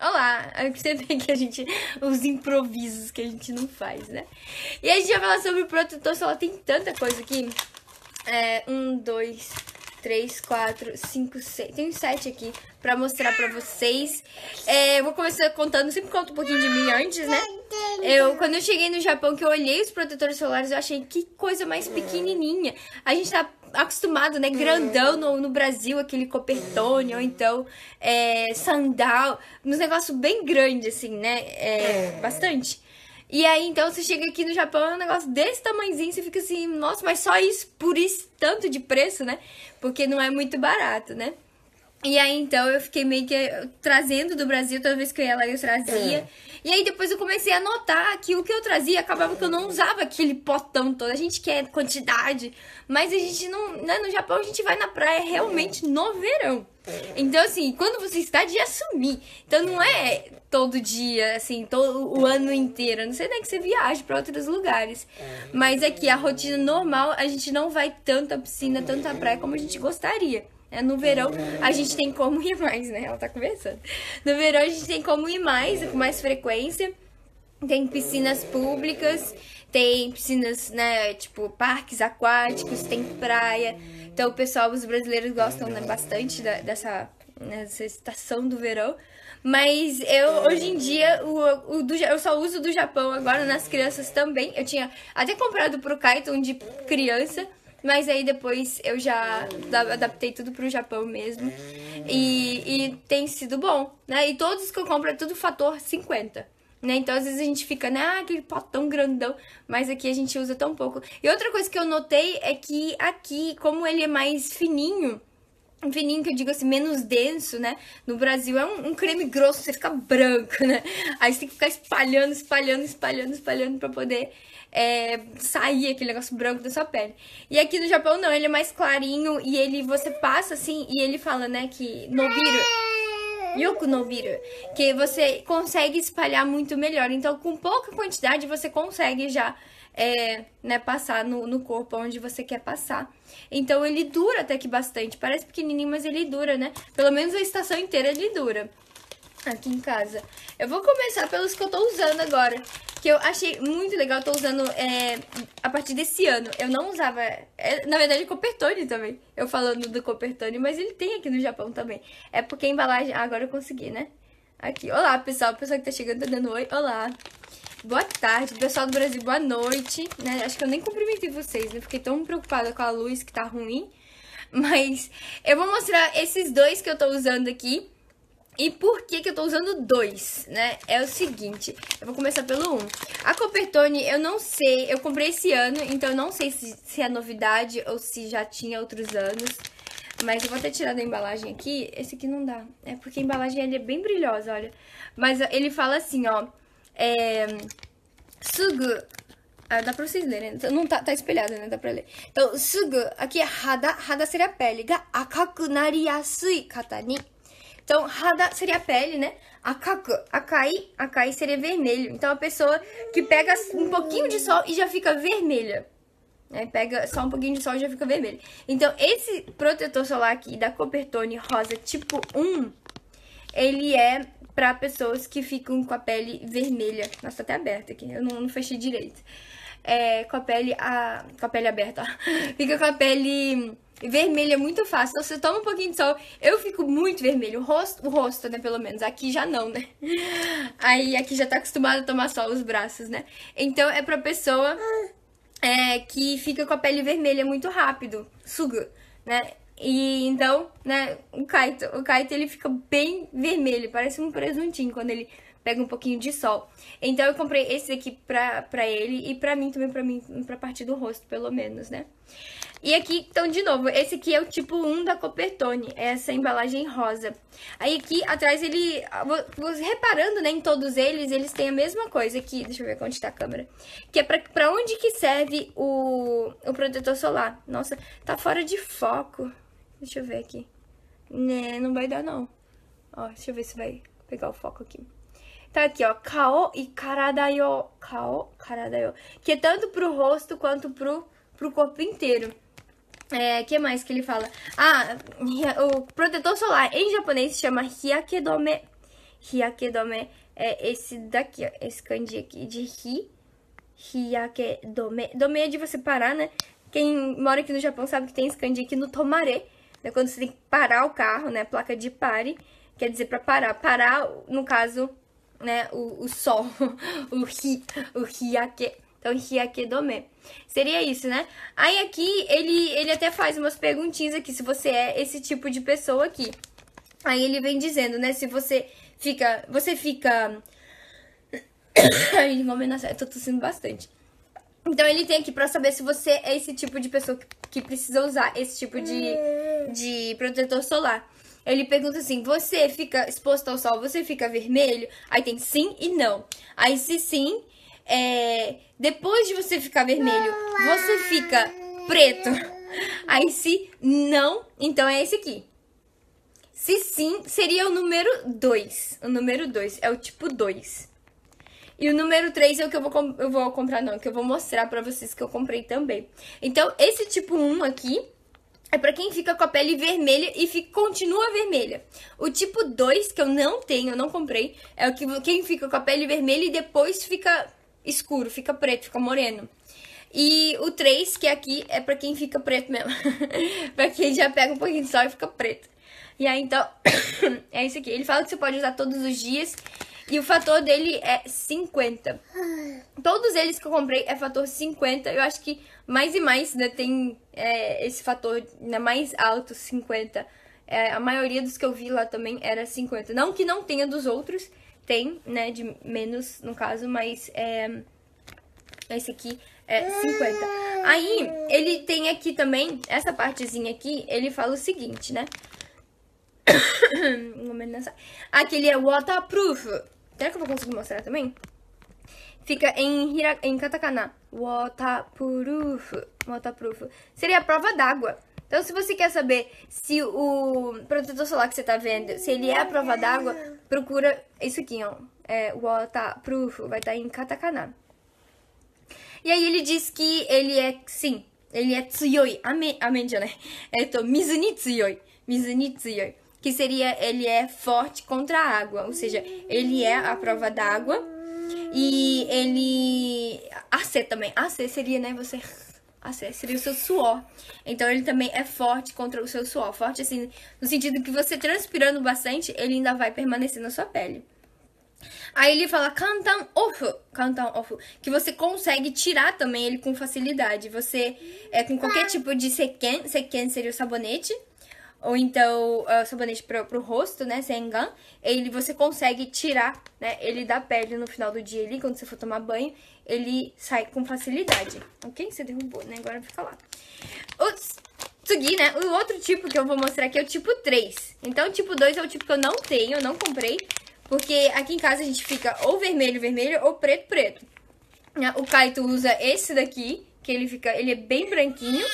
Olá, você vê que a gente. Os improvisos que a gente não faz, né? E a gente vai falar sobre o protetor solar. Tem tanta coisa aqui. É, um, dois, três, quatro, cinco, seis. Tem sete aqui pra mostrar pra vocês. É, eu vou começar contando, sempre conto um pouquinho de mim antes, né? Eu, quando eu cheguei no Japão, que eu olhei os protetores solares, eu achei que coisa mais pequenininha. A gente tá acostumado, né? Grandão uhum. no, no Brasil, aquele copertone, ou então é, sandal, uns negócios bem grande, assim, né? É, é, bastante. E aí, então, você chega aqui no Japão, é um negócio desse tamanhozinho, você fica assim, nossa, mas só isso, por isso, tanto de preço, né? Porque não é muito barato, né? E aí, então, eu fiquei meio que eh, trazendo do Brasil, toda vez que eu ia lá, eu trazia. É. E aí depois eu comecei a notar que o que eu trazia acabava que eu não usava aquele potão todo. A gente quer quantidade, mas a gente não. Né? no Japão a gente vai na praia realmente é. no verão. É. Então, assim, quando você está de assumir. Então, não é todo dia, assim, todo o ano inteiro. A não sei nem né, que você viaje para outros lugares. É. Mas aqui, a rotina normal, a gente não vai tanto à piscina, tanto à praia como a gente gostaria. É, no verão a gente tem como ir mais, né? Ela tá conversando. No verão a gente tem como ir mais, com mais frequência. Tem piscinas públicas, tem piscinas, né, tipo, parques aquáticos, tem praia. Então o pessoal, os brasileiros gostam né, bastante da, dessa, né, dessa estação do verão. Mas eu, hoje em dia, o, o do, eu só uso do Japão agora nas crianças também. Eu tinha até comprado pro Kaito um de criança. Mas aí depois eu já adaptei tudo pro Japão mesmo. E, e tem sido bom, né? E todos que eu compro é tudo fator 50. Né? Então, às vezes a gente fica, né? Ah, aquele potão grandão. Mas aqui a gente usa tão pouco. E outra coisa que eu notei é que aqui, como ele é mais fininho, um fininho que eu digo assim, menos denso, né? No Brasil é um, um, creme grosso, você fica branco, né? Aí você tem que ficar espalhando, espalhando, espalhando, espalhando pra poder é, sair aquele negócio branco da sua pele. E aqui no Japão não, ele é mais clarinho e ele, você passa assim e ele fala, né, que Nobiru Yuku Nobiru que você consegue espalhar muito melhor. Então, com pouca quantidade, você consegue já é, né, passar no, no corpo onde você quer passar. Então ele dura até que bastante. Parece pequenininho, mas ele dura, né? Pelo menos a estação inteira ele dura aqui em casa. Eu vou começar pelos que eu tô usando agora, que eu achei muito legal, eu tô usando é, a partir desse ano. Eu não usava, é, na verdade, copertone também, eu falando do copertone, mas ele tem aqui no Japão também. É porque a embalagem... Ah, agora eu consegui, né? Aqui, olá pessoal, pessoal que tá chegando tá dando oi, olá. Boa tarde, pessoal do Brasil, boa noite. Né? Acho que eu nem cumprimentei vocês, né? Fiquei tão preocupada com a luz que tá ruim. Mas eu vou mostrar esses dois que eu tô usando aqui. E por que que eu tô usando dois, né? É o seguinte, eu vou começar pelo um. A Copertone, eu não sei, eu comprei esse ano, então eu não sei se, se é novidade ou se já tinha outros anos. Mas eu vou até tirar da embalagem aqui, esse aqui não dá. É porque a embalagem é bem brilhosa, olha. Mas ele fala assim, ó... É, sugu. Ah, dá pra vocês lerem, Não tá, tá espelhado, né? Dá pra ler. Então, sugu, aqui é hada, hada seria pele, ga akaku nariyasui kata ni. Então, hada seria pele, né? Akaku, akai, akai seria vermelho. Então, a pessoa que pega um pouquinho de sol e já fica vermelha. Né? Pega só um pouquinho de sol e já fica vermelho. Então, esse protetor solar aqui da Copertone Rosa tipo 1, ele é para pessoas que ficam com a pele vermelha. Nossa, tá até aberta aqui, eu não, não fechei direito. É, com a pele a, com a pele aberta, ó. Fica com a pele vermelha muito fácil. Então, você toma um pouquinho de sol, eu fico muito vermelho. O rosto, o rosto, né, pelo menos. Aqui já não, né? Aí aqui já tá acostumado a tomar sol os braços, né? Então é pra pessoa é, que fica com a pele vermelha muito rápido. Suga, né? E então, né, o Kaito, o Kaito ele fica bem vermelho, parece um presuntinho quando ele pega um pouquinho de sol. Então eu comprei esse aqui pra, pra ele e pra mim também, pra, mim, pra parte do rosto, pelo menos, né? E aqui, então, de novo, esse aqui é o tipo 1 da Copertone, é essa embalagem rosa. Aí aqui atrás ele, reparando, né, em todos eles, eles têm a mesma coisa aqui, deixa eu ver onde tá a câmera, que é pra, pra onde que serve o, o protetor solar. Nossa, tá fora de foco. Deixa eu ver aqui. Né, não vai dar não. Ó, deixa eu ver se vai pegar o foco aqui. Tá aqui, ó. Kao e karadayo. Kao, karadayo. Que é tanto pro rosto quanto pro, pro corpo inteiro. É, que mais que ele fala? Ah, o protetor solar em japonês se chama hiakedome. Hiakedome é esse daqui, ó. Esse kanji aqui de Hi. Hiakedome. Dome é de você parar, né? Quem mora aqui no Japão sabe que tem esse kanji aqui no tomare né, quando você tem que parar o carro, né, placa de pare, quer dizer para parar. Parar, no caso, né, o, o sol, o ri, o riaque. Então, é riaquedome. Seria isso, né? Aí aqui ele, ele até faz umas perguntinhas aqui, se você é esse tipo de pessoa aqui. Aí ele vem dizendo, né, se você fica, você fica... Ai, eu tô tossindo bastante. Então ele tem aqui pra saber se você é esse tipo de pessoa que, precisa usar esse tipo de, de protetor solar. Ele pergunta assim: você fica exposto ao sol, você fica vermelho? Aí tem sim e não. Aí se sim, é, depois de você ficar vermelho, você fica preto. Aí se não, então é esse aqui. Se sim, seria o número 2. O número 2 é o tipo 2. E o número 3 é o que eu vou, eu vou comprar, não, que eu vou mostrar pra vocês que eu comprei também. Então, esse tipo 1 aqui é pra quem fica com a pele vermelha e fica, continua vermelha. O tipo 2, que eu não tenho, eu não comprei, é o que quem fica com a pele vermelha e depois fica escuro, fica preto, fica moreno. E o 3, que é aqui, é pra quem fica preto mesmo. pra quem já pega um pouquinho de sol e fica preto. E aí, então, é isso aqui. Ele fala que você pode usar todos os dias e o fator dele é 50. Todos eles que eu comprei é fator 50. Eu acho que mais e mais né, tem é, esse fator né, mais alto, 50. É, a maioria dos que eu vi lá também era 50. Não que não tenha dos outros, tem, né? De menos, no caso, mas é, esse aqui é 50. Aí, ele tem aqui também, essa partezinha aqui, ele fala o seguinte, né? Aquele é waterproof, Será que eu vou conseguir mostrar também? Fica em, hira, em katakana. Waterproof. Waterproof. Seria a prova d'água. Então, se você quer saber se o protetor solar que você tá vendo, se ele é a prova d'água, procura isso aqui, ó. É, Watapurufu. Vai estar tá em katakana. E aí ele diz que ele é, sim, ele é tsuyoi. amém, já né? É, então, mizu ni tsuyoi. Mizu ni tsuyoi que seria ele é forte contra a água, ou seja, ele é a prova d'água e ele AC também, AC seria, né, você AC seria o seu suor. Então ele também é forte contra o seu suor, forte assim, no sentido que você transpirando bastante, ele ainda vai permanecer na sua pele. Aí ele fala cantam ofu, cantam ofu, que você consegue tirar também ele com facilidade. Você é com qualquer tipo de seken, seken seria o sabonete ou então uh, ah, sabonete pro, pro rosto, né, Sengan, ele você consegue tirar, né, ele da pele no final do dia ali, quando você for tomar banho, ele sai com facilidade, ok? Você derrubou, né, agora fica lá. O Tsugi, né, o outro tipo que eu vou mostrar aqui é o tipo 3. Então, o tipo 2 é o tipo que eu não tenho, eu não comprei, porque aqui em casa a gente fica ou vermelho, vermelho, ou preto, preto. O Kaito usa esse daqui, que ele fica, ele é bem branquinho.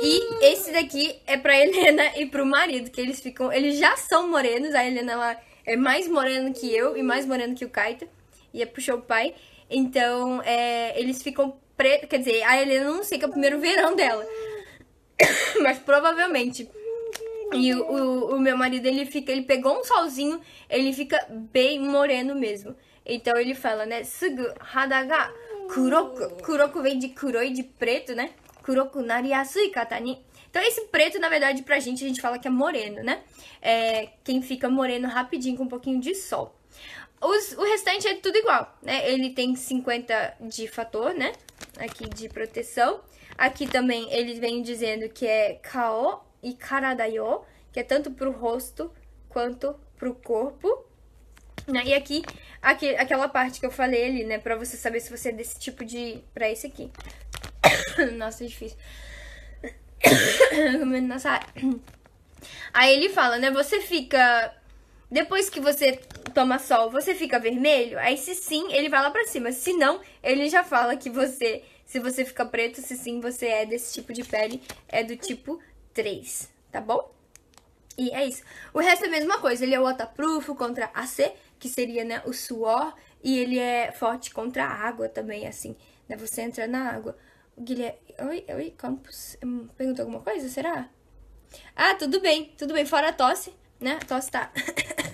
E esse daqui é pra Helena e pro marido, que eles ficam. Eles já são morenos, a Helena ela é mais morena que eu e mais morena que o Kaito. E é pro o pai. Então, é, eles ficam pretos. Quer dizer, a Helena não sei que é o primeiro verão dela. Mas provavelmente. E o, o, o, meu marido, ele fica, ele pegou um solzinho, ele fica bem moreno mesmo. Então ele fala, né? Sugu hadaga kuroku. Kuroku vem de kuroi, de preto, né? Kurokunari Yasui Então esse preto, na verdade, pra gente, a gente fala que é moreno, né? É quem fica moreno rapidinho com um pouquinho de sol. Os, o restante é tudo igual, né? Ele tem 50 de fator, né? Aqui de proteção. Aqui também eles vêm dizendo que é kao e karadayo, que é tanto pro rosto quanto pro corpo. Né? E aqui, aqui, aquela parte que eu falei ali, né? Pra você saber se você é desse tipo de... Pra esse aqui. Nossa, é difícil. nossa. Aí ele fala, né? Você fica. Depois que você toma sol, você fica vermelho? Aí se sim, ele vai lá pra cima. Se não, ele já fala que você. Se você fica preto, se sim, você é desse tipo de pele, é do tipo 3, tá bom? E é isso. O resto é a mesma coisa. Ele é waterproof contra AC, que seria, né, o suor. E ele é forte contra a água também, assim. Né? Você entra na água. Guilherme. Oi, oi, Campos. Hum, perguntou alguma coisa? Será? Ah, tudo bem, tudo bem. Fora a tosse, né? A tosse tá.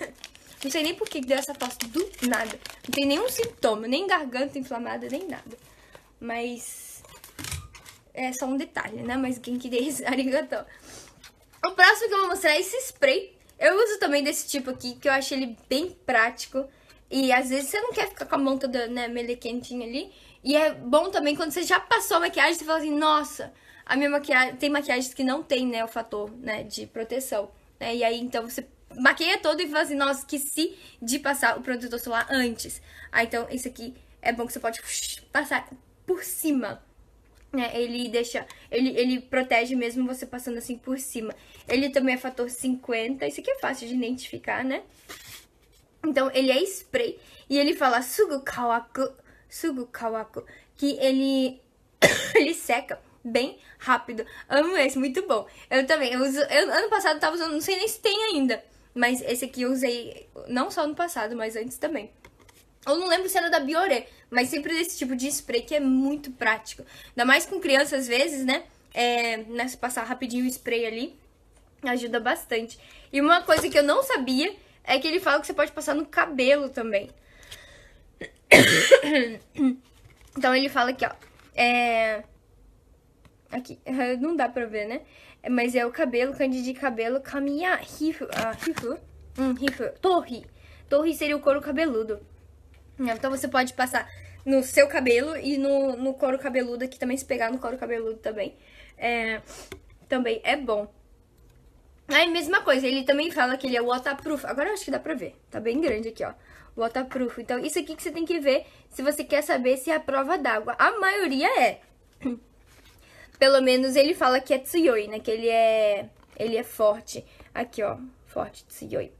Não sei nem por que deu essa tosse do nada. Não tem nenhum sintoma, nem garganta inflamada, nem nada. Mas. É só um detalhe, né? Mas quem que dei arigató. O próximo que eu vou mostrar é esse spray. Eu uso também desse tipo aqui, que eu acho ele bem prático. E às vezes você não quer ficar com a mão toda né, melequentinha ali. E é bom também quando você já passou a maquiagem, você fala assim, nossa, a minha maquiagem. Tem maquiagens que não tem, né, o fator né, de proteção. Né? E aí, então, você maqueia todo e fala assim, nossa, esqueci de passar o protetor solar antes. Ah, então, esse aqui é bom que você pode passar por cima. Né? Ele deixa. Ele, ele protege mesmo você passando assim por cima. Ele também é fator 50. Isso aqui é fácil de identificar, né? Então, ele é spray. E ele fala sugu kawaku sugu kawaku, que ele, ele seca bem rápido. Amo esse, muito bom. Eu também, eu uso, eu, ano passado eu tava usando, não sei nem se tem ainda, mas esse aqui eu usei não só no passado, mas antes também. Eu não lembro se era da Biore, mas sempre desse tipo de spray que é muito prático. Ainda mais com crianças às vezes, né? É, né, se passar rapidinho o spray ali, ajuda bastante. E uma coisa que eu não sabia é que ele fala que você pode passar no cabelo também. então ele fala aqui, ó. É. Aqui, não dá pra ver, né? Mas é o cabelo, de cabelo, caminha, rifo, ah, rifo, hum, rifo, torre. Torre seria o couro cabeludo. Então você pode passar no seu cabelo e no, no couro cabeludo aqui também, se pegar no couro cabeludo também. É, também é bom. Aí, mesma coisa, ele também fala que ele é waterproof. Agora eu acho que dá pra ver, tá bem grande aqui, ó waterproof. Então, isso aqui que você tem que ver se você quer saber se é a prova d'água. A maioria é. Pelo menos ele fala que é tsuyoi, né? Que ele é, ele é forte. Aqui, ó. Forte, tsuyoi.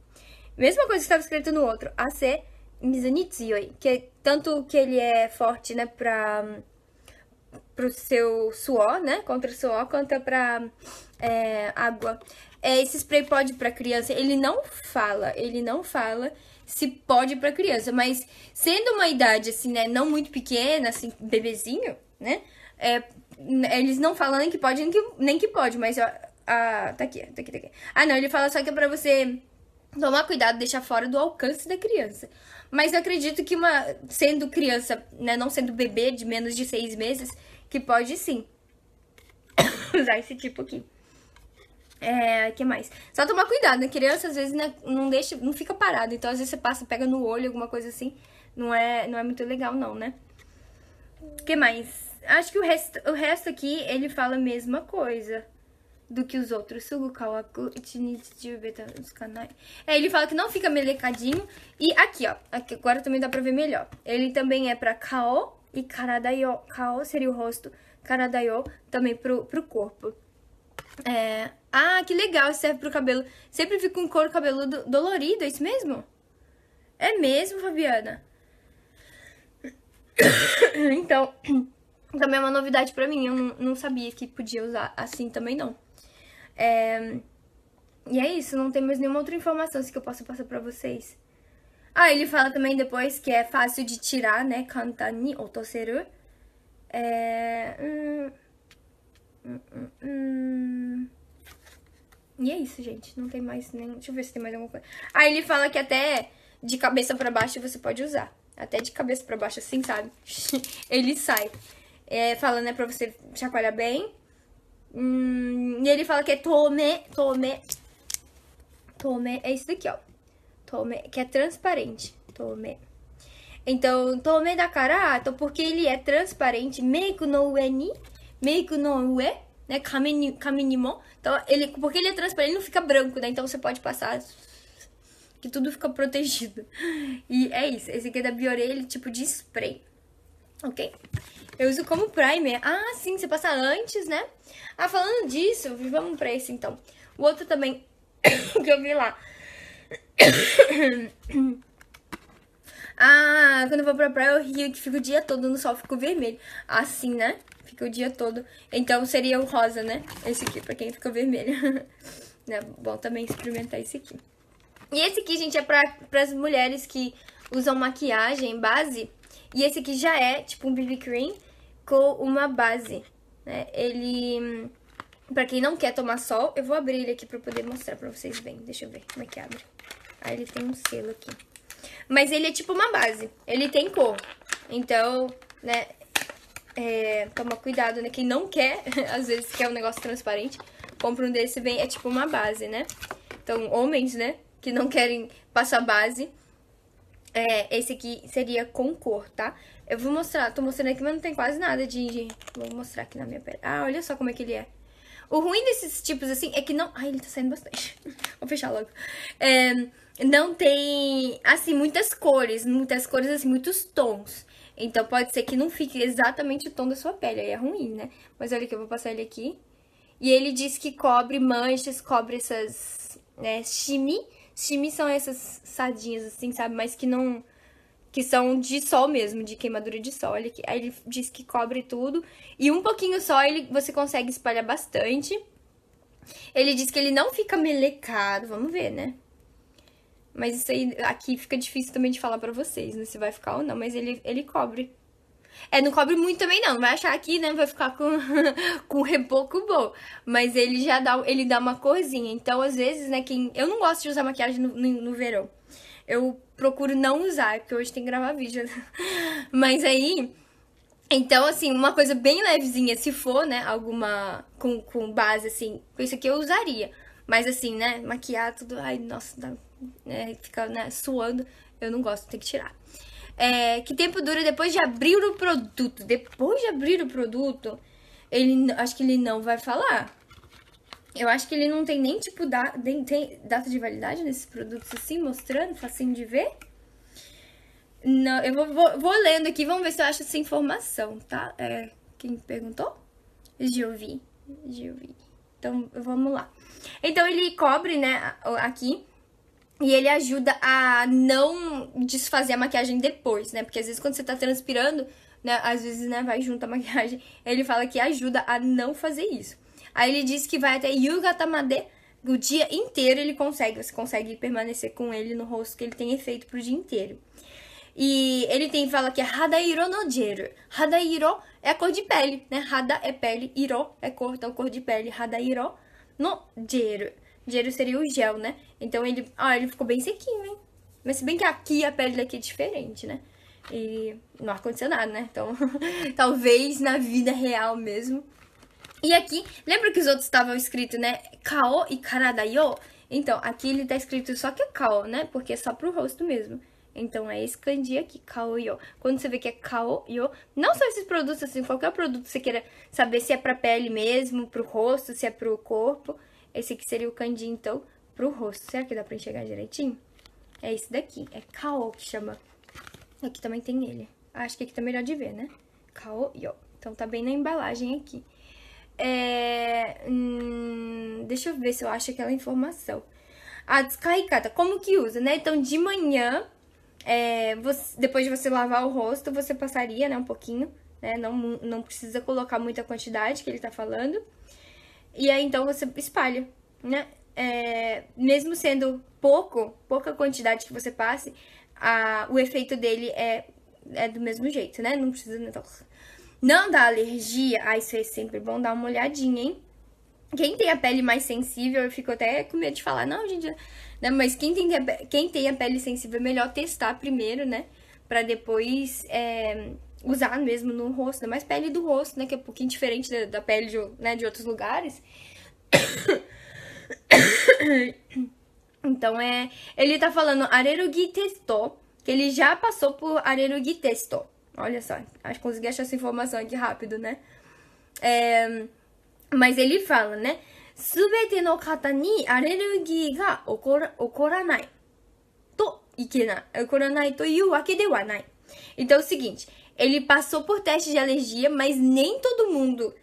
Mesma coisa que estava escrito no outro. AC Mizani tsuyoi. Que é tanto que ele é forte, né? Pra pro seu suor, né? Contra o suor, contra pra é, água. É, esse spray pode para criança, ele não fala, ele não fala se pode para criança, mas sendo uma idade assim, né, não muito pequena, assim, bebezinho, né? É, eles não falam nem que pode, nem que, nem que pode, mas ó, ah, tá aqui, tá aqui, tá aqui. Ah, não, ele fala só que é pra você tomar cuidado, deixar fora do alcance da criança. Mas eu acredito que uma sendo criança, né, não sendo bebê de menos de seis meses, que pode sim usar esse tipo aqui. É, que mais? Só tomar cuidado, né? Criança às vezes né, não deixa, não fica parado. Então às vezes você passa, pega no olho, alguma coisa assim. Não é, não é muito legal não, né? Que mais? Acho que o resto, o resto aqui ele fala a mesma coisa do que os outros. Suguka wa ichinichi beta canais, É, ele fala que não fica melecadinho. E aqui, ó. Aqui, agora também dá pra ver melhor. Ele também é pra kao e karadayo. Kao seria o rosto. Karadayo também pro, pro corpo. É... Ah, que legal. Serve pro cabelo. Sempre fica um couro cabeludo dolorido, é isso mesmo? É mesmo, Fabiana? então... Também é uma novidade pra mim, eu não sabia que podia usar assim também não. É... E é isso, não tem mais nenhuma outra informação assim, que eu possa passar pra vocês. Ah, ele fala também depois que é fácil de tirar, né? Kanta ni otoseru. É... Hum, hum... Hum, hum, e é isso, gente. Não tem mais nem... Deixa eu ver se tem mais alguma coisa. Ah, ele fala que até de cabeça pra baixo você pode usar. Até de cabeça pra baixo assim, sabe? ele sai. É, falando, né, pra você chacoalhar bem. Hum, e ele fala que é tome, tome, tome, é isso daqui, ó. Tome, que é transparente. Tome. Então, tome da cara, ah, então porque ele é transparente, meiko no ue ni, meiko no ue, né, kame ni, kame Então, ele, porque ele é transparente, ele não fica branco, né? Então você pode passar que tudo fica protegido. E é isso, esse aqui é da Biore, ele tipo de spray ok? Eu uso como primer. Ah, sim, você passa antes, né? Ah, falando disso, vamos pra esse então. O outro também que eu vi lá. ah, quando eu vou pra praia eu rio que fico o dia todo no sol, fico vermelho. Assim, né? Fica o dia todo. Então seria o rosa, né? Esse aqui, pra quem ficou vermelho. Né? bom também experimentar esse aqui. E esse aqui, gente, é pra, pras mulheres que usam maquiagem base e esse aqui já é tipo um BB Cream com uma base, né? Ele... Pra quem não quer tomar sol, eu vou abrir ele aqui pra poder mostrar pra vocês bem. Deixa eu ver como é que abre. Ah, ele tem um selo aqui. Mas ele é tipo uma base. Ele tem cor. Então, né, é, toma cuidado, né? Quem não quer, às vezes quer um negócio transparente, compra um desse bem, é tipo uma base, né? Então, homens, né, que não querem passar base, é, esse aqui seria com cor, tá? Eu vou mostrar, tô mostrando aqui, mas não tem quase nada de... Vou mostrar aqui na minha pele. Ah, olha só como é que ele é. O ruim desses tipos, assim, é que não... Ai, ele tá saindo bastante. vou fechar logo. É, não tem, assim, muitas cores, muitas cores, assim, muitos tons. Então, pode ser que não fique exatamente o tom da sua pele, aí é ruim, né? Mas olha que eu vou passar ele aqui. E ele diz que cobre manchas, cobre essas né, shimi Shimis são essas sardinhas, assim, sabe? Mas que não. Que são de sol mesmo, de queimadura de sol. Ele, aí ele diz que cobre tudo. E um pouquinho só ele, você consegue espalhar bastante. Ele diz que ele não fica melecado. Vamos ver, né? Mas isso aí aqui fica difícil também de falar para vocês, né? Se vai ficar ou não, mas ele, ele cobre. É, não cobre muito também não. Vai achar aqui, né? Vai ficar com, com reboco bom. Mas ele já dá, ele dá uma corzinha. Então, às vezes, né, quem... Eu não gosto de usar maquiagem no, no, no verão. Eu procuro não usar, porque hoje tem que gravar vídeo. Mas aí... Então, assim, uma coisa bem levezinha, se for, né, alguma... Com, com base, assim, com isso aqui eu usaria. Mas assim, né, maquiar tudo... Ai, nossa, dá, é, fica né, suando. Eu não gosto, tem que tirar. É, que tempo dura depois de abrir o produto? Depois de abrir o produto, ele acho que ele não vai falar. Eu acho que ele não tem nem tipo da, nem, tem data de validade nesses produtos assim, mostrando, facinho de ver. Não, eu vou, vou, vou lendo aqui, vamos ver se eu acho essa informação, tá? É, quem perguntou? Giovi. Giovi. Então, vamos lá. Então, ele cobre, né, aqui, e ele ajuda a não desfazer a maquiagem depois, né? Porque às vezes quando você tá transpirando, né? Às vezes, né, vai junto a maquiagem. Ele fala que ajuda a não fazer isso. Aí ele diz que vai até Tamade o dia inteiro ele consegue, você consegue permanecer com ele no rosto que ele tem efeito pro dia inteiro. E ele tem fala que é Hadairo no Jero. Hadairo é a cor de pele, né? Hada é pele, Iro é cor, então cor de pele, Hadairo no Jero. Dinheiro seria o gel, né? Então ele, ó, ele ficou bem sequinho, hein? Mas se bem que aqui a pele daqui é diferente, né? E no ar-condicionado, né? Então, talvez na vida real mesmo. E aqui, lembra que os outros estavam escrito, né? Kao e Karadayo? Então, aqui ele tá escrito só que é Kao, né? Porque é só pro rosto mesmo. Então, é esse kanji aqui, Kaoyo. Quando você vê que é Kaoyo, não só esses produtos, assim, qualquer produto que você queira saber se é pra pele mesmo, pro rosto, se é pro corpo. Esse aqui seria o candinho, então, pro rosto. Será que dá pra enxergar direitinho? É esse daqui, é Kao que chama. Aqui também tem ele. Ah, acho que aqui tá melhor de ver, né? Kao Yo. Então tá bem na embalagem aqui. É... Hum... Deixa eu ver se eu acho aquela informação. A ah, descaricada, como que usa, né? Então de manhã, é... você... depois de você lavar o rosto, você passaria, né, um pouquinho, né? Não, não precisa colocar muita quantidade que ele tá falando. E aí então você espalha, né? É, mesmo sendo pouco, pouca quantidade que você passe, a, o efeito dele é, é do mesmo jeito, né? Não precisa. Né? não dá alergia, ah, isso é sempre bom dar uma olhadinha, hein? Quem tem a pele mais sensível, eu fico até com medo de falar, não, gente, né? Mas quem tem, a, quem tem a pele sensível é melhor testar primeiro, né? Pra depois é, usar mesmo no rosto, ainda mais pele do rosto, né? Que é um pouquinho diferente da, da pele de, né, de outros lugares. então é. Ele tá falando Arerugi testou, que ele já passou por Arerugi testou. Olha só, acho que consegui achar essa informação aqui rápido, né? É, mas ele fala, né? Então é o seguinte, ele passou por teste de alergia, mas nem todo mundo,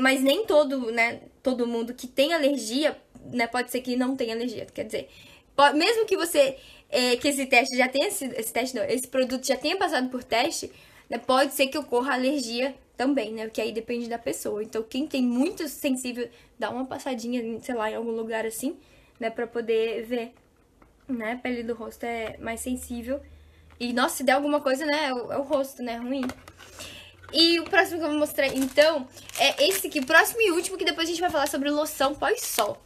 mas nem todo, né, todo mundo que tem alergia, né, pode ser que não tenha alergia, quer dizer, pode, mesmo que você é, que esse teste já tenha esse, esse teste não, esse produto já tenha passado por teste, né, pode ser que ocorra alergia também, né? Que aí depende da pessoa. Então, quem tem muito sensível, dá uma passadinha, sei lá, em algum lugar assim, né? Pra poder ver, né? A pele do rosto é mais sensível e, nossa, se der alguma coisa, né, é o, é o rosto, né, ruim. E o próximo que eu vou mostrar, então, é esse aqui, próximo e último, que depois a gente vai falar sobre loção pós-sol.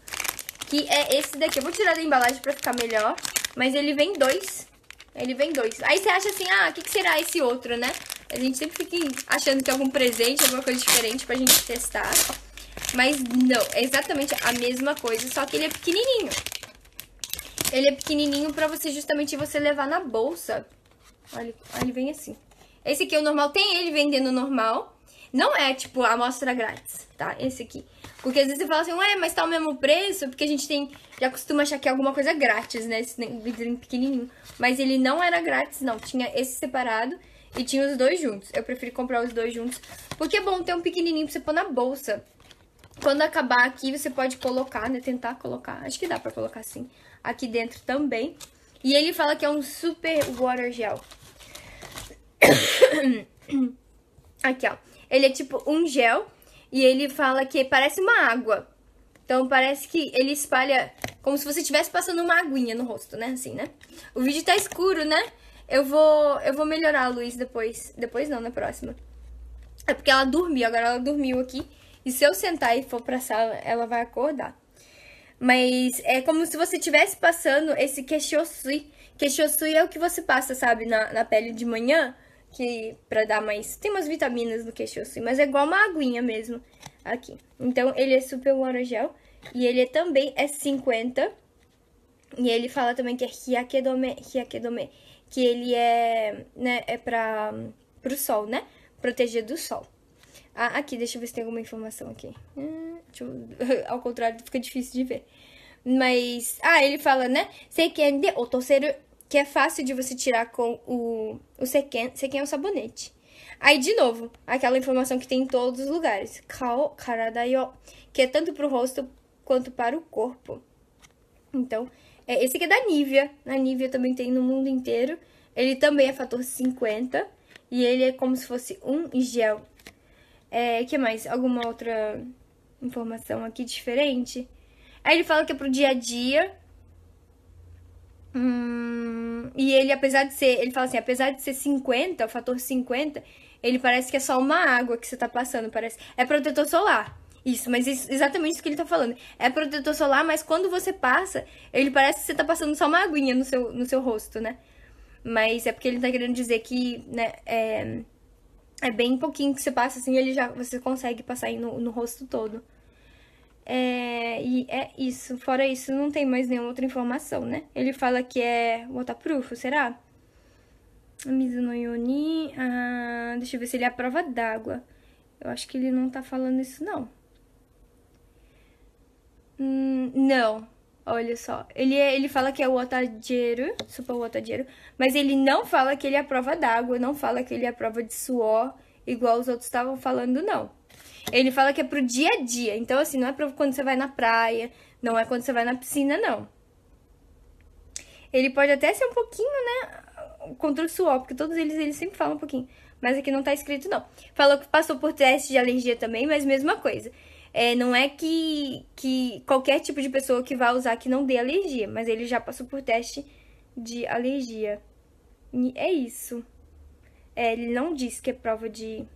Que é esse daqui. Eu vou tirar da embalagem pra ficar melhor, mas ele vem dois. Ele vem dois. Aí você acha assim, ah, o que, que será esse outro, né? A gente sempre fica achando que é algum presente, alguma coisa diferente pra gente testar. Mas não, é exatamente a mesma coisa, só que ele é pequenininho. Ele é pequenininho pra você, justamente, você levar na bolsa. Olha, ele vem assim. Esse aqui é o normal, tem ele vendendo normal. Não é, tipo, amostra grátis, tá? Esse aqui. Porque às vezes você fala assim, ué, mas tá o mesmo preço? Porque a gente tem, já costuma achar que é alguma coisa grátis, né? Esse vidrinho pequenininho. Mas ele não era grátis, não. Tinha esse separado e tinha os dois juntos. Eu prefiro comprar os dois juntos. Porque é bom ter um pequenininho pra você pôr na bolsa. Quando acabar aqui, você pode colocar, né? Tentar colocar. Acho que dá pra colocar assim. Aqui dentro também. E ele fala que é um super water gel. Aqui, ó. Ele é tipo um gel e ele fala que parece uma água. Então parece que ele espalha como se você estivesse passando uma aguinha no rosto, né? Assim, né? O vídeo tá escuro, né? Eu vou, eu vou melhorar a luz depois. Depois não, na né? próxima. É porque ela dormiu, agora ela dormiu aqui. E se eu sentar e for pra sala, ela vai acordar. Mas é como se você estivesse passando esse queixo Queixossui é o que você passa, sabe, na, na pele de manhã que para dar mais, tem umas vitaminas no queixo assim, mas é igual uma aguinha mesmo aqui. Então ele é super orangel e ele é, também é 50 e ele fala também que é hiakedome, hiakedome, que ele é, né, é para pro sol, né? Proteger do sol. Ah, aqui, deixa eu ver se tem alguma informação aqui. Hum, eu, ao contrário, fica difícil de ver. Mas, ah, ele fala, né? Sekende é otoseru que é fácil de você tirar com o, o sequen. Sequen é o sabonete. Aí, de novo, aquela informação que tem em todos os lugares. Kao karadayo, que é tanto para o rosto quanto para o corpo. Então, é, esse aqui é da Nivea. Na Nivea também tem no mundo inteiro. Ele também é fator 50. E ele é como se fosse um gel. É, que mais? Alguma outra informação aqui diferente? Aí ele fala que é pro dia a dia, Hum, e ele, apesar de ser. Ele fala assim: apesar de ser 50, o fator 50, ele parece que é só uma água que você tá passando. parece É protetor solar. Isso, mas isso, exatamente isso que ele tá falando. É protetor solar, mas quando você passa, ele parece que você tá passando só uma aguinha no seu, no seu rosto, né? Mas é porque ele tá querendo dizer que, né, é, é bem pouquinho que você passa, assim, ele já, você consegue passar aí no, no rosto todo. É, e é isso. Fora isso, não tem mais nenhuma outra informação, né? Ele fala que é waterproof, será? Mizuno Yoni. Ah, deixa eu ver se ele é a prova d'água. Eu acho que ele não tá falando isso, não. Hum, não. Olha só. Ele, é, ele fala que é o Otajeru, Super Otajeru, mas ele não fala que ele é a prova d'água, não fala que ele é a prova de suor, igual os outros estavam falando, não. Ele fala que é pro dia a dia. Então, assim, não é pra quando você vai na praia, não é quando você vai na piscina, não. Ele pode até ser um pouquinho, né? Controle-suor, porque todos eles, eles sempre falam um pouquinho. Mas aqui não tá escrito, não. Falou que passou por teste de alergia também, mas mesma coisa. É, não é que, que qualquer tipo de pessoa que vá usar que não dê alergia, mas ele já passou por teste de alergia. E é isso. É, ele não diz que é prova de,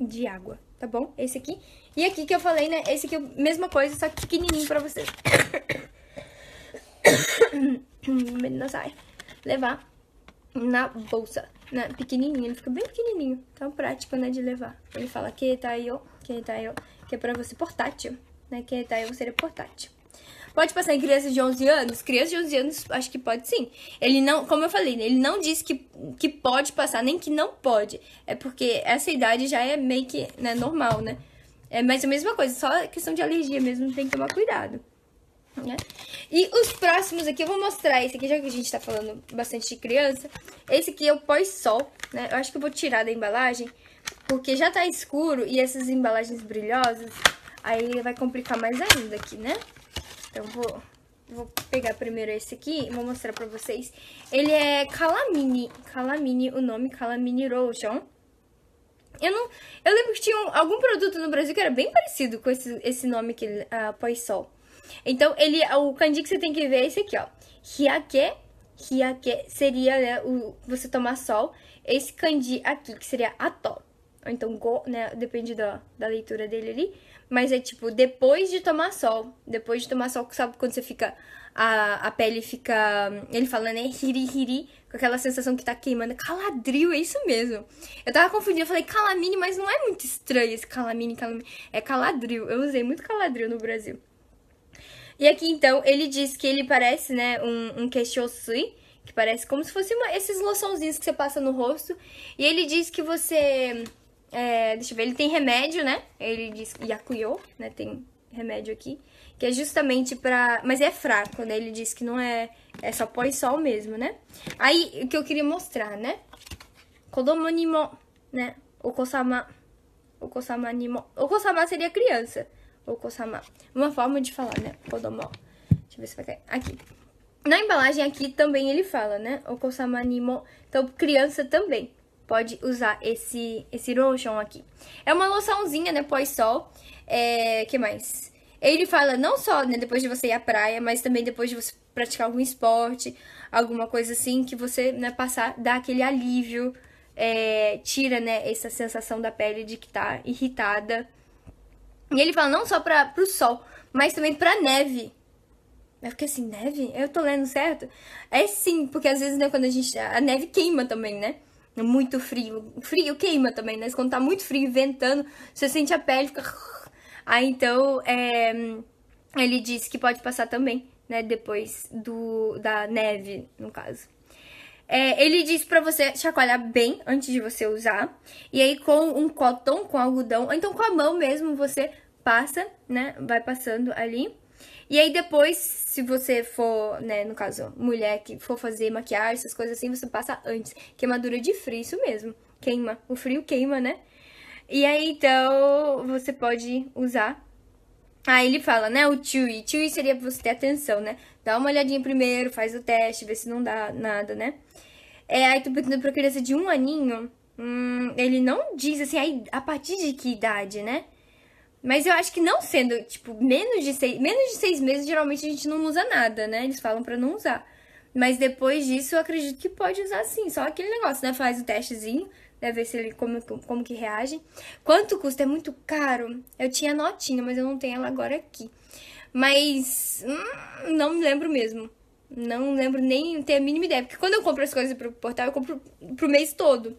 de água tá bom? Esse aqui. E aqui que eu falei, né? Esse aqui é mesma coisa, só que pequenininho pra vocês. Menina sai. Levar na bolsa, né? Pequenininho, ele fica bem pequenininho. Tão prático, né, de levar. Ele fala que tá aí, ó, que tá aí, ó, que é pra você portátil, né? Que tá aí, você é portátil. Pode passar em crianças de 11 anos? Crianças de 11 anos, acho que pode sim. Ele não, como eu falei, ele não disse que, que pode passar, nem que não pode. É porque essa idade já é meio que né, normal, né? É, mas a mesma coisa, só questão de alergia mesmo, tem que tomar cuidado. Né? E os próximos aqui, eu vou mostrar esse aqui, já que a gente tá falando bastante de criança. Esse aqui é o pós-sol, né? Eu acho que eu vou tirar da embalagem, porque já tá escuro e essas embalagens brilhosas, aí vai complicar mais ainda aqui, né? Então, vou, vou pegar primeiro esse aqui e vou mostrar pra vocês. Ele é Calamini, Calamini, o nome Calamini Rotion. Eu não. Eu lembro que tinha um, algum produto no Brasil que era bem parecido com esse, esse nome que ele. Uh, ah, Poisol. Então, ele. Ah, o candy que você tem que ver é esse aqui, ó. Hiake. Hiake seria, né, o, você tomar sol. Esse candy aqui, que seria atol. Ou então go, né? Depende da, da leitura dele ali. Mas é tipo, depois de tomar sol. Depois de tomar sol, sabe quando você fica. A, a pele fica. Ele fala, né? Hiri, hiri. Com aquela sensação que tá queimando. Caladril, é isso mesmo. Eu tava confundindo. Eu falei calamine, mas não é muito estranho esse calamine, calamine. É caladril. Eu usei muito caladril no Brasil. E aqui, então, ele diz que ele parece, né? Um, um queixossui que parece como se fosse uma, esses loçãozinhos que você passa no rosto. E ele diz que você é, deixa eu ver, ele tem remédio, né? Ele diz Yakuyo, né? Tem remédio aqui. Que é justamente pra. Mas é fraco, né? Ele diz que não é. É só pó e sol mesmo, né? Aí, o que eu queria mostrar, né? Kodomo nimo, né? Okosama. Okosama nimo. Okosama seria criança. Okosama. Uma forma de falar, né? Kodomo. Deixa eu ver se vai cair. Aqui. Na embalagem aqui também ele fala, né? Okosama nimo. Então, criança também pode usar esse, esse lotion aqui. É uma loçãozinha, né, pós-sol. É, que mais? Ele fala não só, né, depois de você ir à praia, mas também depois de você praticar algum esporte, alguma coisa assim, que você, né, passar, dá aquele alívio, é, tira, né, essa sensação da pele de que tá irritada. E ele fala não só para pro sol, mas também pra neve. Eu é fiquei assim, neve? Eu tô lendo certo? É sim, porque às vezes, né, quando a gente. A neve queima também, né? muito frio. Frio queima também, né? Quando tá muito frio, ventando, você sente a pele, fica. Aí então, é... ele disse que pode passar também, né? Depois do da neve, no caso. É, ele diz para você chacoalhar bem antes de você usar. E aí, com um cotão, com algodão, ou então com a mão mesmo, você passa, né? Vai passando ali. E aí depois, se você for, né, no caso, mulher que for fazer maquiagem, essas coisas assim, você passa antes. Queimadura de frio, isso mesmo. Queima. O frio queima, né? E aí, então, você pode usar. Aí ele fala, né, o Chewy. Chewy seria pra você ter atenção, né? Dá uma olhadinha primeiro, faz o teste, vê se não dá nada, né? É, aí tu perguntando pra criança de um aninho, hum, ele não diz assim, aí, a partir de que idade, né? Mas eu acho que não sendo, tipo, menos de seis, menos de seis meses, geralmente a gente não usa nada, né? Eles falam para não usar. Mas depois disso, eu acredito que pode usar sim. Só aquele negócio, né? Faz o testezinho, né? Ver se ele, como, como que reage. Quanto custa? É muito caro? Eu tinha notinha, mas eu não tenho ela agora aqui. Mas, hum, não me lembro mesmo. Não lembro nem ter a mínima ideia. Porque quando eu compro as coisas pro portal, eu compro pro mês todo.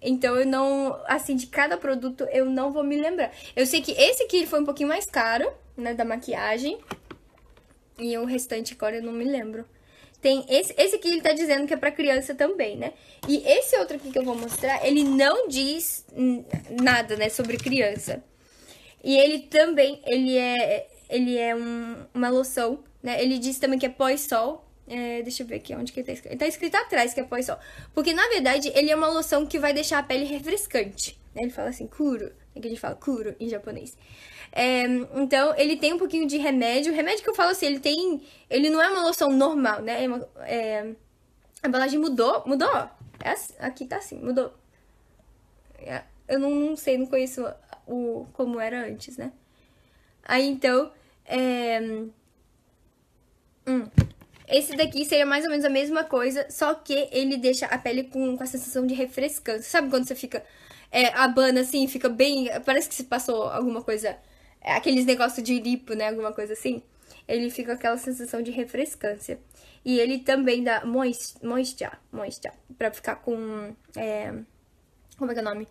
Então eu não, assim, de cada produto eu não vou me lembrar. Eu sei que esse aqui foi um pouquinho mais caro, né, da maquiagem. E o restante agora eu não me lembro. Tem esse, esse aqui ele tá dizendo que é pra criança também, né? E esse outro aqui que eu vou mostrar, ele não diz nada, né, sobre criança. E ele também, ele é, ele é um, uma loção, né? Ele diz também que é pós-sol, é, deixa eu ver aqui onde que ele tá escrito. Ele tá escrito atrás, que é e sol Porque, na verdade, ele é uma loção que vai deixar a pele refrescante. Né? Ele fala assim, kuro. É que ele fala kuro em japonês. É, então, ele tem um pouquinho de remédio. O remédio que eu falo assim, ele tem... Ele não é uma loção normal, né? É uma, é, a embalagem mudou. Mudou, é aqui tá assim, mudou. É, eu não, não, sei, não conheço o, como era antes, né? Aí, então... Hum. Esse daqui seria mais ou menos a mesma coisa, só que ele deixa a pele com, com a sensação de refrescância. Sabe quando você fica é, abana assim, fica bem. Parece que se passou alguma coisa. É, aqueles negócios de lipo, né? Alguma coisa assim. Ele fica com aquela sensação de refrescância. E ele também dá moist, moistia moisture pra ficar com. É, como é que é o nome?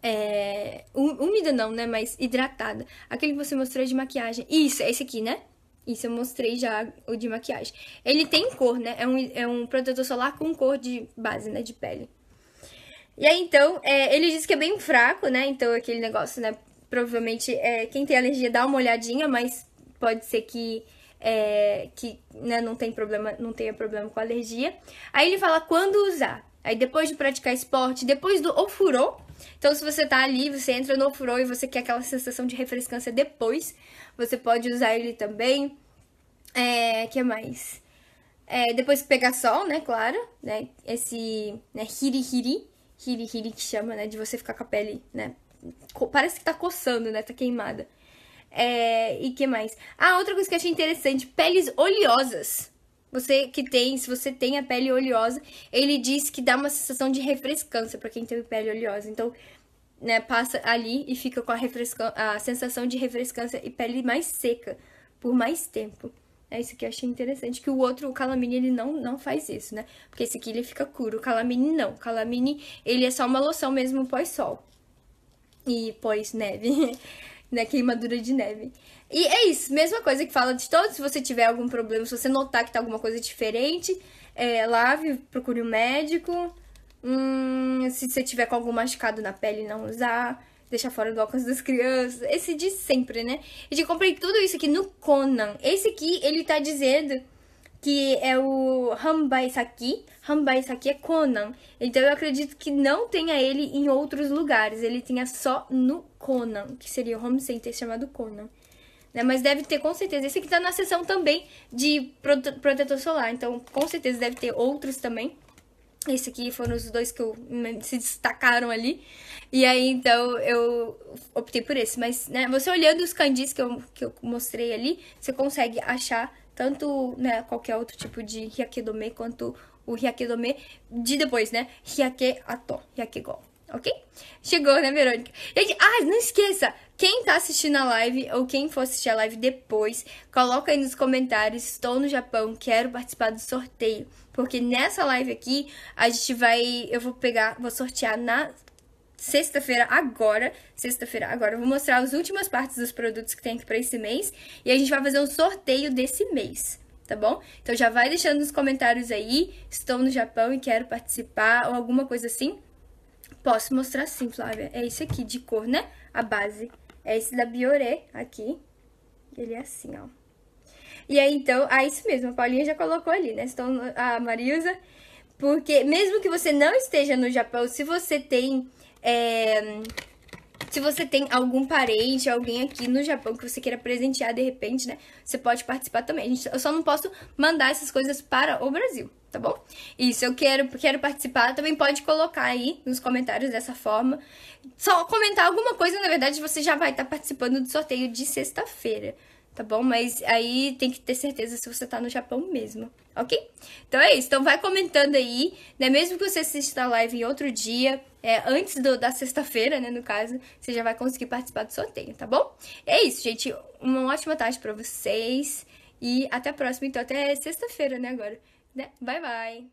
É, úmida não, né? Mas hidratada. Aquele que você mostrou de maquiagem. Isso, é esse aqui, né? Isso eu mostrei já o de maquiagem. Ele tem cor, né? É um, é um protetor solar com cor de base, né? De pele. E aí, então, é, ele diz que é bem fraco, né? Então, aquele negócio, né? Provavelmente, é, quem tem alergia dá uma olhadinha, mas pode ser que, é, que né, não, tem problema, não tenha problema com alergia. Aí ele fala quando usar. Aí depois de praticar esporte, depois do ofurô, então, se você tá ali, você entra no ofurô e você quer aquela sensação de refrescância depois, você pode usar ele também. É, que mais? É, depois que pegar sol, né, claro, né, esse, né, hiri-hiri, hiri-hiri que chama, né, de você ficar com a pele, né, parece que tá coçando, né, tá queimada. É, e que mais? Ah, outra coisa que eu achei interessante, peles oleosas você que tem, se você tem a pele oleosa, ele diz que dá uma sensação de refrescância para quem tem pele oleosa. Então, né, passa ali e fica com a, a sensação de refrescância e pele mais seca por mais tempo. É isso que eu achei interessante. Que o outro, o Calamine, ele não, não faz isso, né? Porque esse aqui ele fica curo. O Calamine não. O Calamine, ele é só uma loção mesmo pós-sol. E pós-neve. né? Queimadura de neve. E é isso, mesma coisa que fala de todos. Se você tiver algum problema, se você notar que tá alguma coisa diferente, é, lave, procure um médico. Hum, se você tiver com algum machucado na pele, não usar. Deixar fora do alcance das crianças. Esse de sempre, né? E de comprei tudo isso aqui no Conan. Esse aqui, ele tá dizendo que é o Hambaisaki. Hambaisaki é Conan. Então eu acredito que não tenha ele em outros lugares. Ele tinha só no Conan, que seria o home center chamado Conan né? Mas deve ter com certeza. Esse aqui tá na seção também de protetor solar, então com certeza deve ter outros também. Esse aqui foram os dois que eu, né, se destacaram ali. E aí, então, eu optei por esse. Mas, né, você olhando os candis que eu, que eu mostrei ali, você consegue achar tanto, né, qualquer outro tipo de Hyakedome quanto o Hyakedome de depois, né? Hyake Ato, gol ok? Chegou, né, Verônica? Gente, ah, não esqueça, quem tá assistindo a live ou quem for assistir a live depois, coloca aí nos comentários, estou no Japão, quero participar do sorteio. Porque nessa live aqui, a gente vai, eu vou pegar, vou sortear na sexta-feira agora, sexta-feira agora, eu vou mostrar as últimas partes dos produtos que tem aqui para esse mês e a gente vai fazer um sorteio desse mês tá bom? Então já vai deixando nos comentários aí, estou no Japão e quero participar, ou alguma coisa assim. Posso mostrar sim, Flávia. É isso aqui, de cor, né? A base. É esse da Bioré, aqui. Ele é assim, ó. E aí, então, é isso mesmo, a Paulinha já colocou ali, né? Então, a Marilza. Porque mesmo que você não esteja no Japão, se você tem. É, se você tem algum parente, alguém aqui no Japão que você queira presentear de repente, né? Você pode participar também. Eu só não posso mandar essas coisas para o Brasil tá bom? Isso, eu quero, quero participar. Também pode colocar aí nos comentários dessa forma. Só comentar alguma coisa, na verdade, você já vai estar tá participando do sorteio de sexta-feira, tá bom? Mas aí tem que ter certeza se você tá no Japão mesmo, ok? Então é isso, então vai comentando aí, né? Mesmo que você assista a live em outro dia, é, antes do, da sexta-feira, né, no caso, você já vai conseguir participar do sorteio, tá bom? É isso, gente. Uma ótima tarde para vocês. E até a próxima, então até sexta-feira, né, agora. Bye bye.